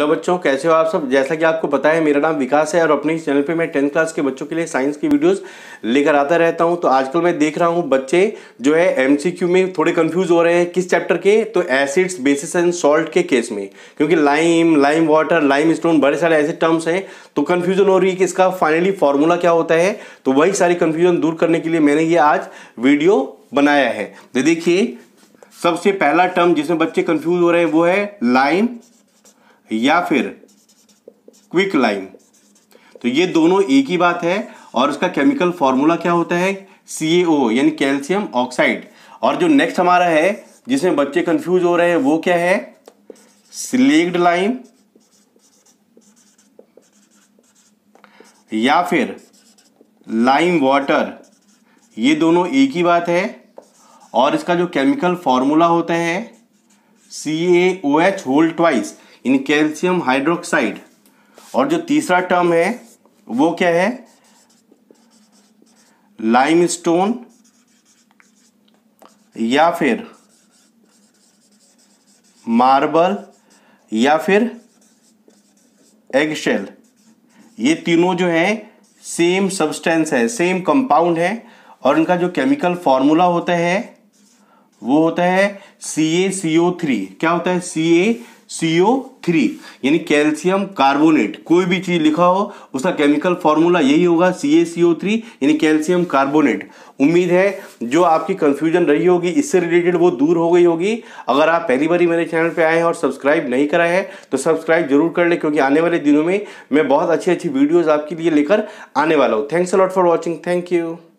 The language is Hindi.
हेलो बच्चों कैसे हो आप सब जैसा कि आपको पता है मेरा नाम विकास है और अपने इस चैनल पे मैं टेंथ क्लास के बच्चों के लिए साइंस की वीडियोस लेकर आता रहता हूं तो आजकल मैं देख रहा हूं बच्चे जो है एमसीक्यू में थोड़े कंफ्यूज हो रहे हैं किस चैप्टर के तो एसिड्स बेसिस एंड सॉल्ट के केस में क्योंकि lime lime water limestone बड़े सारे ऐसे टर्म्स हैं तो कन्फ्यूजन हो रही है कि इसका फाइनली फॉर्मूला क्या होता है तो वही सारी कन्फ्यूजन दूर करने के लिए मैंने ये आज वीडियो बनाया है तो देखिए सबसे पहला टर्म जिसमें बच्चे कन्फ्यूज हो रहे हैं वो है लाइम या फिर क्विक लाइम तो ये दोनों एक ही बात है और उसका केमिकल फॉर्मूला क्या होता है सी यानी कैल्शियम ऑक्साइड और जो नेक्स्ट हमारा है जिसमें बच्चे कंफ्यूज हो रहे हैं वो क्या है स्लेग्ड लाइम या फिर लाइम वाटर ये दोनों एक ही बात है और इसका जो केमिकल फॉर्मूला होता है C A O H hold twice in calcium hydroxide और जो तीसरा टर्म है वो क्या है लाइमस्टोन या फिर मार्बल या फिर एगशेल ये तीनों जो हैं सेम सब्सटेंस है सेम कंपाउंड है और इनका जो केमिकल फॉर्मूला होता है वो होता है C A C O three क्या होता है सी ए CO3 थ्री यानी कैल्शियम कार्बोनेट कोई भी चीज लिखा हो उसका केमिकल फॉर्मूला यही होगा C A C O three यानी कैल्शियम कार्बोनेट उम्मीद है जो आपकी कन्फ्यूजन रही होगी इससे रिलेटेड वो दूर हो गई होगी अगर आप पहली बार ही मेरे चैनल पे आए हैं और सब्सक्राइब नहीं कराए हैं तो सब्सक्राइब जरूर कर लें क्योंकि आने वाले दिनों में मैं बहुत अच्छी अच्छी वीडियोज़ आपके लिए लेकर आने वाला हूँ thanks a lot for watching thank you